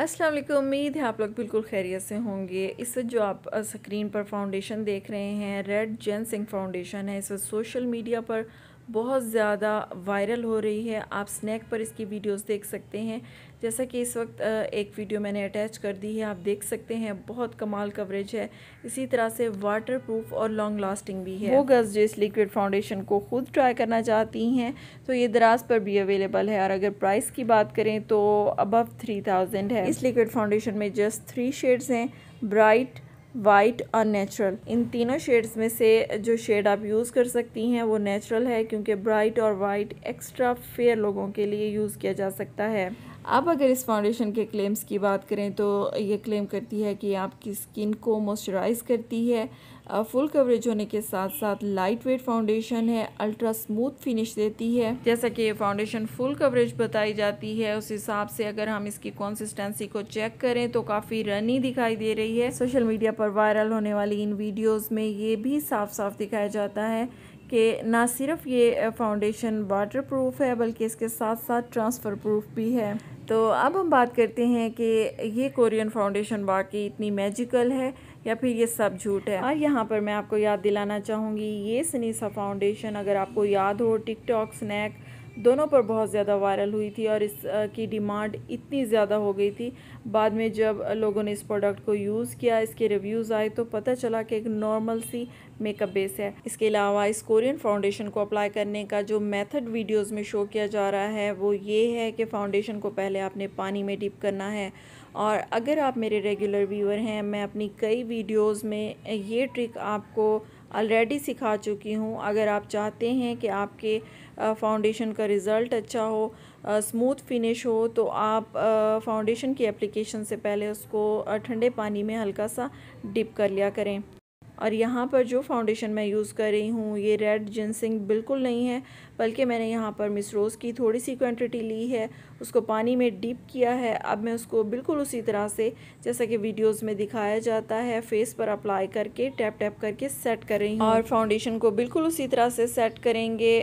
अस्सलाम वालेकुम उम्मीद है आप लोग बिल्कुल खैरियत से होंगे इस जो आप स्क्रीन पर फाउंडेशन देख रहे हैं रेड जेंसिंग सिंह फाउंडेशन है इस सोशल मीडिया पर बहुत ज़्यादा वायरल हो रही है आप स्नैक पर इसकी वीडियोस देख सकते हैं जैसा कि इस वक्त एक वीडियो मैंने अटैच कर दी है आप देख सकते हैं बहुत कमाल कवरेज है इसी तरह से वाटर प्रूफ और लॉन्ग लास्टिंग भी है वो गर्ल्स जो इस लिक्विड फाउंडेशन को खुद ट्राई करना चाहती हैं तो ये दराज पर भी अवेलेबल है और अगर प्राइस की बात करें तो अबव थ्री थाउजेंड है इस लिक्विड फाउंडेशन में जस्ट थ्री शेड्स हैं ब्राइट वाइट और नेचुरल इन तीनों शेड्स में से जो शेड आप यूज़ कर सकती हैं वो नेचुरल है क्योंकि ब्राइट और वाइट एक्स्ट्रा फेयर लोगों के लिए यूज़ किया जा सकता है अब अगर इस फाउंडेशन के क्लेम्स की बात करें तो ये क्लेम करती है कि आपकी स्किन को मॉइस्चराइज़ करती है फुल कवरेज होने के साथ साथ लाइट वेट फाउंडेशन है अल्ट्रा स्मूथ फिनिश देती है जैसा कि ये फाउंडेशन फुल कवरेज बताई जाती है उस हिसाब से अगर हम इसकी कंसिस्टेंसी को चेक करें तो काफ़ी रनी दिखाई दे रही है सोशल मीडिया पर वायरल होने वाली इन वीडियोज़ में ये भी साफ साफ दिखाया जाता है कि ना सिर्फ ये फाउंडेशन वाटर प्रूफ है बल्कि इसके साथ साथ ट्रांसफ़र प्रूफ भी है तो अब हम बात करते हैं कि ये कोरियन फाउंडेशन वाकई इतनी मैजिकल है या फिर ये सब झूठ है और यहाँ पर मैं आपको याद दिलाना चाहूँगी ये सनीसा फाउंडेशन अगर आपको याद हो टिकटॉक स्नैक दोनों पर बहुत ज़्यादा वायरल हुई थी और इस की डिमांड इतनी ज़्यादा हो गई थी बाद में जब लोगों ने इस प्रोडक्ट को यूज़ किया इसके रिव्यूज़ आए तो पता चला कि एक नॉर्मल सी मेकअप बेस है इसके अलावा इस कोरियन फाउंडेशन को अप्लाई करने का जो मेथड वीडियोस में शो किया जा रहा है वो ये है कि फाउंडेशन को पहले आपने पानी में डिप करना है और अगर आप मेरे रेगुलर व्यूअर हैं मैं अपनी कई वीडियोस में ये ट्रिक आपको ऑलरेडी सिखा चुकी हूँ अगर आप चाहते हैं कि आपके फाउंडेशन का रिज़ल्ट अच्छा हो स्मूथ फिनिश हो तो आप फाउंडेशन की एप्लीकेशन से पहले उसको ठंडे पानी में हल्का सा डिप कर लिया करें और यहाँ पर जो फाउंडेशन मैं यूज़ कर रही हूँ ये रेड जिनसिंग बिल्कुल नहीं है बल्कि मैंने यहाँ पर मिस रोज़ की थोड़ी सी क्वांटिटी ली है उसको पानी में डीप किया है अब मैं उसको बिल्कुल उसी तरह से जैसा कि वीडियोस में दिखाया जाता है फेस पर अप्लाई करके टैप टैप करके सेट कर रही हूँ और फाउंडेशन को बिल्कुल उसी तरह से सेट करेंगे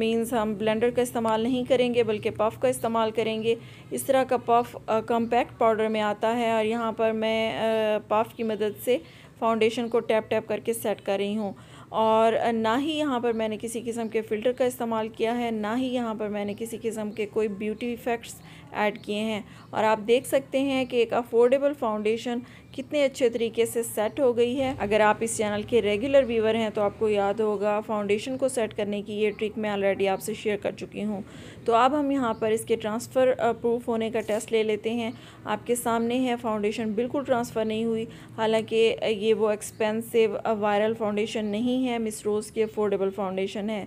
मीन्स हम ब्लेंडर का इस्तेमाल नहीं करेंगे बल्कि पफ का इस्तेमाल करेंगे इस तरह का पफ कम्पैक्ट पाउडर में आता है और यहाँ पर मैं पफ की मदद से फाउंडेशन को टैप टैप करके सेट कर रही हूँ और ना ही यहाँ पर मैंने किसी किस्म के फ़िल्टर का इस्तेमाल किया है ना ही यहाँ पर मैंने किसी किस्म के कोई ब्यूटी इफ़ेक्ट्स ऐड किए हैं और आप देख सकते हैं कि एक अफोर्डेबल फाउंडेशन कितने अच्छे तरीके से सेट हो गई है अगर आप इस चैनल के रेगुलर व्यूवर हैं तो आपको याद होगा फाउंडेशन को सेट करने की ये ट्रिक मैं ऑलरेडी आपसे शेयर कर चुकी हूँ तो अब हम यहाँ पर इसके ट्रांसफ़र प्रूफ होने का टेस्ट ले लेते हैं आपके सामने है फाउंडेशन बिल्कुल ट्रांसफ़र नहीं हुई हालाँकि ये वो एक्सपेंसिव वायरल फाउंडेशन नहीं नहीं है मिस रोज़ की अफोर्डेबल फाउंडेशन है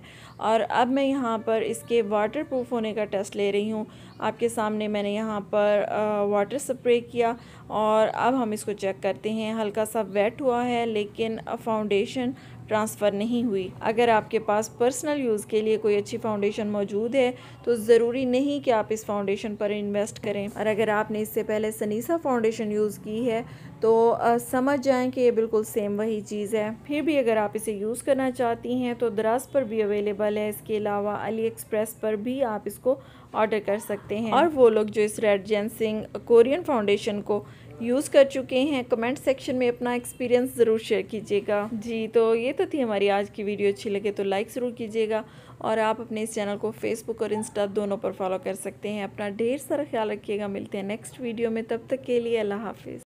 और अब मैं यहाँ पर इसके वाटर प्रूफ होने का टेस्ट ले रही हूँ आपके सामने मैंने यहाँ पर वाटर स्प्रे किया और अब हम इसको चेक करते हैं हल्का सा वेट हुआ है लेकिन फाउंडेशन ट्रांसफ़र नहीं हुई अगर आपके पास पर्सनल यूज़ के लिए कोई अच्छी फाउंडेशन मौजूद है तो ज़रूरी नहीं कि आप इस फाउंडेशन पर इन्वेस्ट करें और अगर आपने इससे पहले सनीसा फाउंडेशन यूज़ की है तो आ, समझ जाएं कि ये बिल्कुल सेम वही चीज़ है फिर भी अगर आप इसे यूज़ करना चाहती हैं तो दराज पर भी अवेलेबल है इसके अलावा अली एक्सप्रेस पर भी आप इसको ऑर्डर कर सकते हैं और वो लोग जो इस रेड जेंसिंग कोरियन फाउंडेशन को यूज़ कर चुके हैं कमेंट सेक्शन में अपना एक्सपीरियंस ज़रूर शेयर कीजिएगा जी तो ये तो थी हमारी आज की वीडियो अच्छी लगे तो लाइक ज़रूर कीजिएगा और आप अपने इस चैनल को फेसबुक और इंस्टा दोनों पर फॉलो कर सकते हैं अपना ढेर सारा ख्याल रखिएगा मिलते हैं नेक्स्ट वीडियो में तब तक के लिए अल्लाह हाफिज़